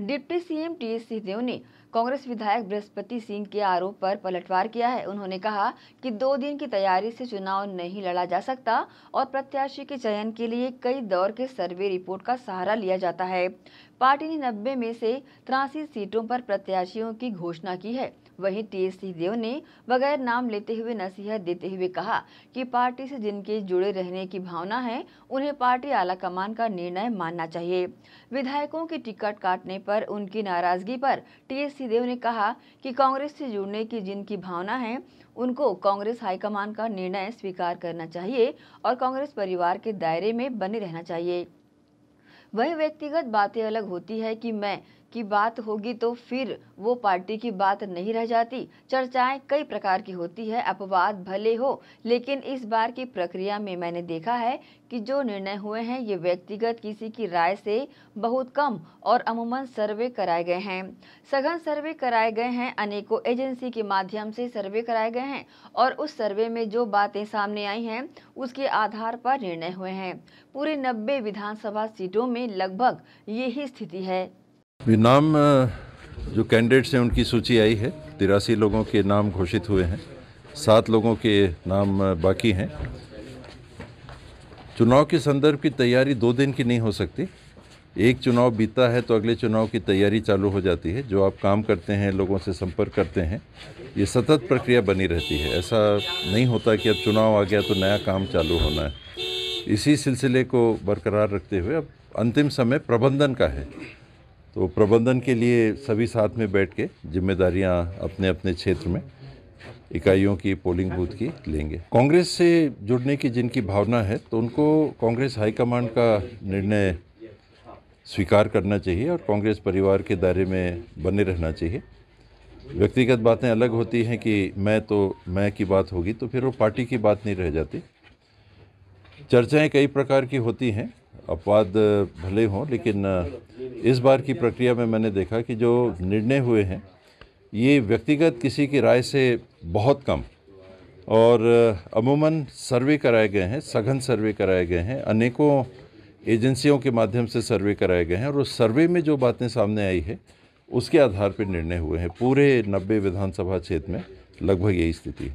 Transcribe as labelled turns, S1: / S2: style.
S1: deputy CM T Singhdeo ने कांग्रेस विधायक बृहस्पति सिंह के आरोप पर पलटवार किया है उन्होंने कहा कि दो दिन की तैयारी से चुनाव नहीं लड़ा जा सकता और प्रत्याशी के चयन के लिए कई दौर के सर्वे रिपोर्ट का सहारा लिया जाता है पार्टी ने नब्बे में से तिरासी सीटों पर प्रत्याशियों की घोषणा की है वहीं एस देव ने बगैर नाम लेते हुए नसीहत देते हुए कहा कि पार्टी से जिनके जुड़े रहने की भावना है उन्हें पार्टी आला कमान का निर्णय मानना चाहिए विधायकों की टिकट काटने पर उनकी नाराजगी पर एस देव ने कहा कि कांग्रेस से जुड़ने की जिनकी भावना है उनको कांग्रेस हाईकमान का निर्णय स्वीकार करना चाहिए और कांग्रेस परिवार के दायरे में बने रहना चाहिए वही व्यक्तिगत बातें अलग होती है कि मैं की बात होगी तो फिर वो पार्टी की बात नहीं रह जाती चर्चाएं कई प्रकार की होती है अपवाद भले हो लेकिन इस बार की प्रक्रिया में मैंने देखा है कि जो निर्णय हुए हैं ये व्यक्तिगत किसी की राय से बहुत कम और अमूमन सर्वे कराए गए हैं सघन सर्वे कराए गए हैं अनेकों एजेंसी के माध्यम से सर्वे कराए गए हैं और उस सर्वे में जो बातें सामने आई हैं उसके आधार पर निर्णय हुए हैं पूरे नब्बे विधानसभा सीटों में लगभग यही स्थिति है
S2: नाम जो कैंडिडेट्स हैं उनकी सूची आई है तिरासी लोगों के नाम घोषित हुए हैं सात लोगों के नाम बाकी हैं चुनाव के संदर्भ की तैयारी दो दिन की नहीं हो सकती एक चुनाव बीता है तो अगले चुनाव की तैयारी चालू हो जाती है जो आप काम करते हैं लोगों से संपर्क करते हैं ये सतत प्रक्रिया बनी रहती है ऐसा नहीं होता कि अब चुनाव आ गया तो नया काम चालू होना है इसी सिलसिले को बरकरार रखते हुए अब अंतिम समय प्रबंधन का है तो प्रबंधन के लिए सभी साथ में बैठ के जिम्मेदारियाँ अपने अपने क्षेत्र में इकाइयों की पोलिंग बूथ की लेंगे कांग्रेस से जुड़ने की जिनकी भावना है तो उनको कांग्रेस हाईकमांड का निर्णय स्वीकार करना चाहिए और कांग्रेस परिवार के दायरे में बने रहना चाहिए व्यक्तिगत बातें अलग होती हैं कि मैं तो मैं की बात होगी तो फिर वो पार्टी की बात नहीं रह जाती चर्चाएं कई प्रकार की होती हैं अपवाद भले हों लेकिन इस बार की प्रक्रिया में मैंने देखा कि जो निर्णय हुए हैं ये व्यक्तिगत किसी की राय से बहुत कम और अमूमन सर्वे कराए गए हैं सघन सर्वे कराए गए हैं अनेकों एजेंसियों के माध्यम से सर्वे कराए गए हैं और उस सर्वे में जो बातें सामने आई है उसके आधार पर निर्णय हुए हैं पूरे नब्बे विधानसभा क्षेत्र में लगभग यही स्थिति है